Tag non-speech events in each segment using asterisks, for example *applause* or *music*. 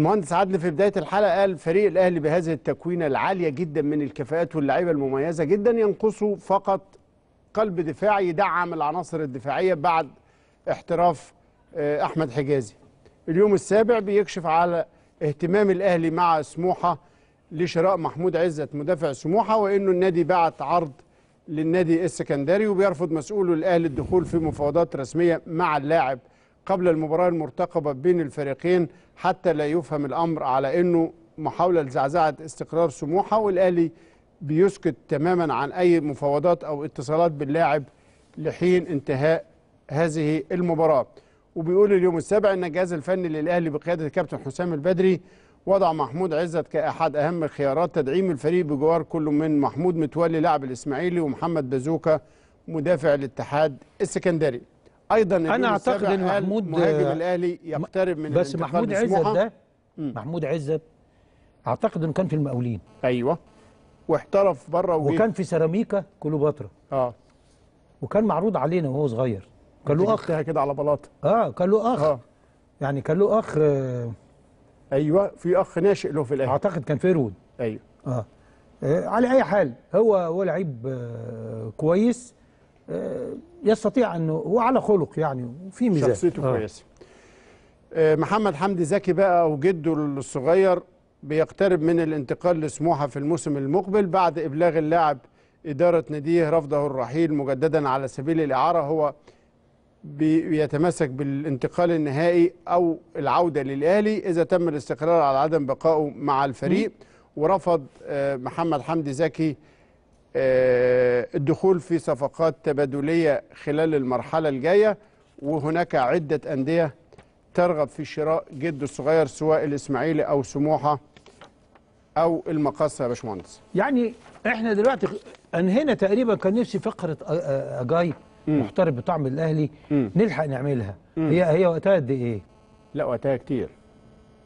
المهندس عدلي في بدايه الحلقه قال فريق الاهلي بهذه التكوينه العاليه جدا من الكفاءات واللعيبه المميزه جدا ينقصه فقط قلب دفاع يدعم العناصر الدفاعيه بعد احتراف آه، احمد حجازي. اليوم السابع بيكشف على اهتمام الاهلي مع سموحه لشراء محمود عزت مدافع سموحه وانه النادي بعت عرض للنادي السكندري وبيرفض مسؤوله الاهلي الدخول في مفاوضات رسميه مع اللاعب قبل المباراة المرتقبة بين الفريقين حتى لا يفهم الأمر على أنه محاولة لزعزعة استقرار سموحة والأهلي بيسكت تماما عن أي مفاوضات أو اتصالات باللاعب لحين انتهاء هذه المباراة وبيقول اليوم السابع أن الجهاز الفني للأهلي بقيادة الكابتن حسام البدري وضع محمود عزت كأحد أهم خيارات تدعيم الفريق بجوار كل من محمود متولي لاعب الإسماعيلي ومحمد بازوكا مدافع الاتحاد السكندري ايضا انا اعتقد ان محمود مهاجم آه، الاهلي يقترب من بس محمود عزت ده محمود عزت اعتقد انه كان في المقاولين ايوه واحترف بره وجيه. وكان في سيراميكا كليوباترا اه وكان معروض علينا وهو صغير كان له اخ كده على بلاطه اه كان له اخ آه. يعني كان له اخ آه ايوه في اخ ناشئ له في الاهلي اعتقد كان فيرود ايوه آه. آه. على اي حال هو هو لعيب آه كويس يستطيع انه هو على خلق يعني وفي ميزان شخصيته آه. كويسه آه، محمد حمدي زكي بقى وجده الصغير بيقترب من الانتقال لسموحه في الموسم المقبل بعد ابلاغ اللاعب اداره ناديه رفضه الرحيل مجددا على سبيل الاعاره هو بيتمسك بالانتقال النهائي او العوده للاهلي اذا تم الاستقرار على عدم بقائه مع الفريق ورفض آه، محمد حمدي زكي آه، الدخول في صفقات تبادلية خلال المرحلة الجاية وهناك عدة أندية ترغب في شراء جد الصغير سواء الإسماعيلي أو سموحة أو المقاصة يا باشمهندس يعني إحنا دلوقتي أنهينا تقريبا كان نفسي فقرة أجاي محترف بطعم الأهلي م. نلحق نعملها م. هي هي وقتها قد إيه؟ لا وقتها كتير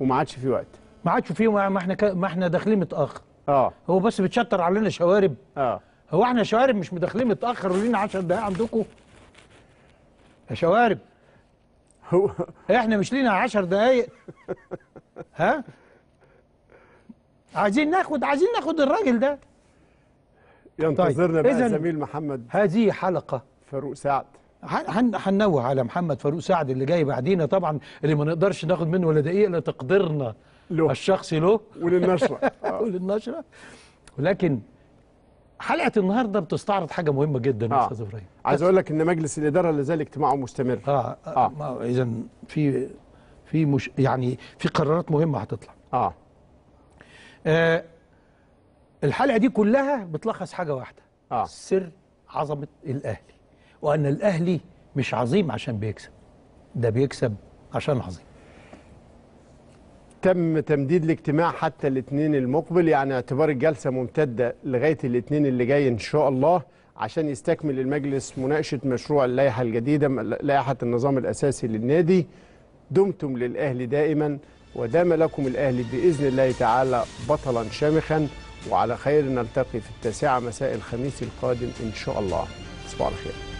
وما عادش في وقت ما عادش في ما احنا ما احنا داخلين متأخر اه هو بس بتشطر علينا شوارب اه هو احنا شوارب مش مداخلين متاخر ولينا 10 دقائق عندكم يا شوارب هو احنا مش لينا 10 دقائق *laughs* ها عايزين ناخد عايزين ناخد الراجل ده ينتظرنا طيب. بقى زميل محمد هذه حلقه فاروق سعد هننوه على محمد فاروق سعد اللي جاي بعدينا طبعا اللي ما نقدرش ناخد منه ولا دقيقه لا تقدرنا له الشخصي له وللنشرة *laughs* آه. وللنشرة ولكن حلقة النهارده بتستعرض حاجة مهمة جدا يا آه. استاذ ابراهيم عايز اقول لك ان مجلس الإدارة لا زال اجتماعه مستمر اه, آه. آه. اذا في في مش يعني في قرارات مهمة هتطلع اه, آه الحلقة دي كلها بتلخص حاجة واحدة آه. سر عظمة الأهلي وأن الأهلي مش عظيم عشان بيكسب ده بيكسب عشان عظيم تم تمديد الاجتماع حتى الاثنين المقبل يعني اعتبار الجلسه ممتده لغايه الاثنين اللي جاي ان شاء الله عشان يستكمل المجلس مناقشه مشروع اللائحه الجديده لائحه النظام الاساسي للنادي دمتم للاهلي دائما ودام لكم الاهلي باذن الله تعالى بطلا شامخا وعلى خير نلتقي في التاسعه مساء الخميس القادم ان شاء الله صباح الخير